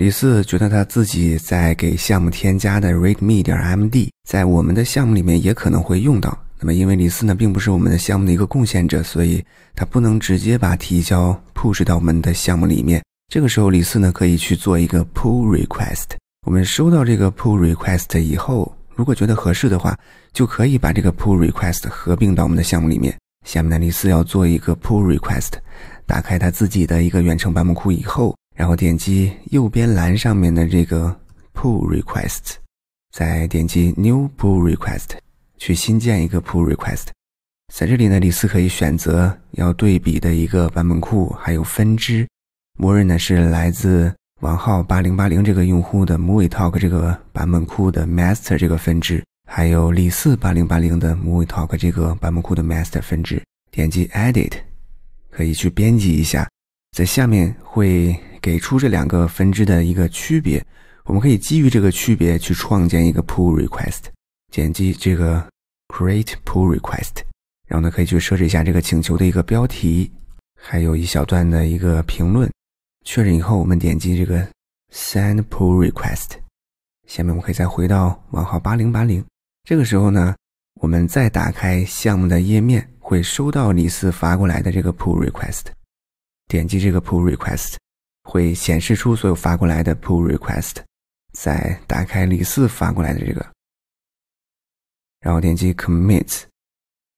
李四觉得他自己在给项目添加的 readme 点 md，在我们的项目里面也可能会用到。那么，因为李四呢并不是我们的项目的一个贡献者，所以他不能直接把提交 push 到我们的项目里面。这个时候，李四呢可以去做一个 pull request。我们收到这个 pull request 以后，如果觉得合适的话，就可以把这个 pull request 合并到我们的项目里面。下面呢，李四要做一个 pull request，打开他自己的一个远程版本库以后。然后点击右边栏上面的这个 Pull r e q u e s t 再点击 New Pull Request，去新建一个 Pull Request。在这里呢，李四可以选择要对比的一个版本库还有分支。默认呢是来自王浩八零八零这个用户的 m o v i e t a l k 这个版本库的 Master 这个分支，还有李四八零八零的 m o v i e t a l k 这个版本库的 Master 分支。点击 Edit，可以去编辑一下，在下面会。给出这两个分支的一个区别，我们可以基于这个区别去创建一个 pull request。点击这个 create pull request，然后呢，可以去设置一下这个请求的一个标题，还有一小段的一个评论。确认以后，我们点击这个 send pull request。下面我们可以再回到账号八零八零。这个时候呢，我们再打开项目的页面，会收到李四发过来的这个 pull request。点击这个 pull request。会显示出所有发过来的 pull request，再打开李四发过来的这个，然后点击 commits，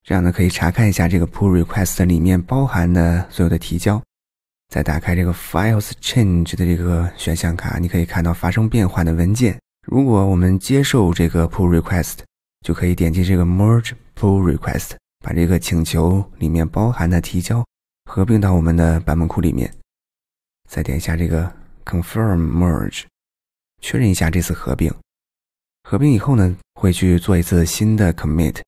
这样呢可以查看一下这个 pull request 里面包含的所有的提交。再打开这个 files change 的这个选项卡，你可以看到发生变化的文件。如果我们接受这个 pull request，就可以点击这个 merge pull request，把这个请求里面包含的提交合并到我们的版本库里面。再点一下这个 Confirm Merge，确认一下这次合并。合并以后呢，会去做一次新的 Commit，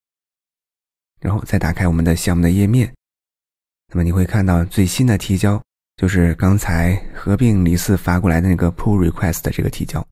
然后再打开我们的项目的页面。那么你会看到最新的提交，就是刚才合并李四发过来的那个 Pull Request 的这个提交。